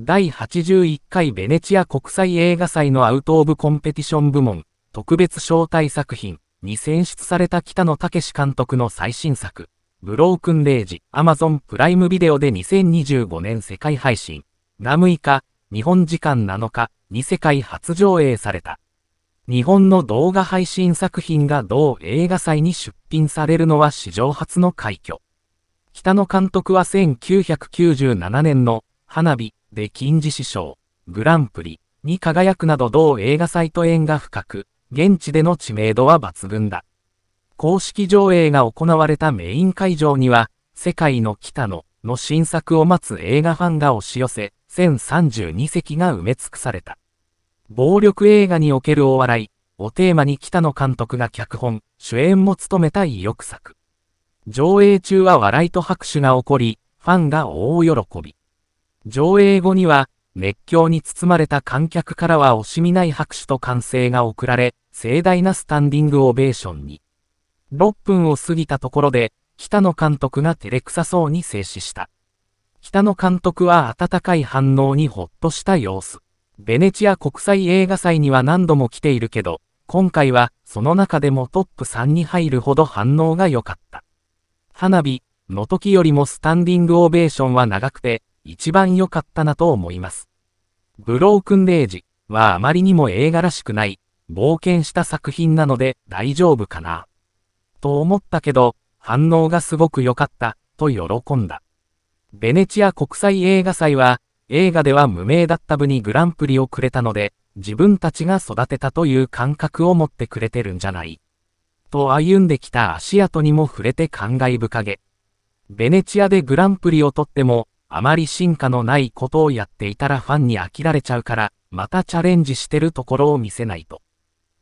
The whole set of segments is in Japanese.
第81回ベネチア国際映画祭のアウト・オブ・コンペティション部門特別招待作品に選出された北野武監督の最新作、ブロークン・レイジ、Amazon プライムビデオで2025年世界配信、が6日、日本時間7日に世界初上映された。日本の動画配信作品が同映画祭に出品されるのは史上初の快挙。北野監督は1997年の花火で金獅子賞、グランプリに輝くなど同映画祭と縁が深く、現地での知名度は抜群だ。公式上映が行われたメイン会場には、世界の北野の新作を待つ映画ファンが押し寄せ、1032席が埋め尽くされた。暴力映画におけるお笑いをテーマに北野監督が脚本、主演も務めた意欲作。上映中は笑いと拍手が起こり、ファンが大喜び。上映後には、熱狂に包まれた観客からは惜しみない拍手と歓声が送られ、盛大なスタンディングオベーションに。6分を過ぎたところで、北野監督が照れくさそうに静止した。北野監督は温かい反応にほっとした様子。ベネチア国際映画祭には何度も来ているけど、今回はその中でもトップ3に入るほど反応が良かった。花火の時よりもスタンディングオベーションは長くて、一番良かったなと思います。ブロークンレイジはあまりにも映画らしくない、冒険した作品なので大丈夫かな。と思ったけど、反応がすごく良かった、と喜んだ。ベネチア国際映画祭は、映画では無名だった部にグランプリをくれたので、自分たちが育てたという感覚を持ってくれてるんじゃない。と歩んできた足跡にも触れて感慨深げ。ベネチアでグランプリを取っても、あまり進化のないことをやっていたらファンに飽きられちゃうから、またチャレンジしてるところを見せないと。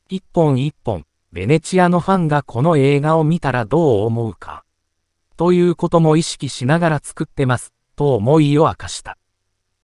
一本一本、ベネチアのファンがこの映画を見たらどう思うか。ということも意識しながら作ってます、と思いを明かした。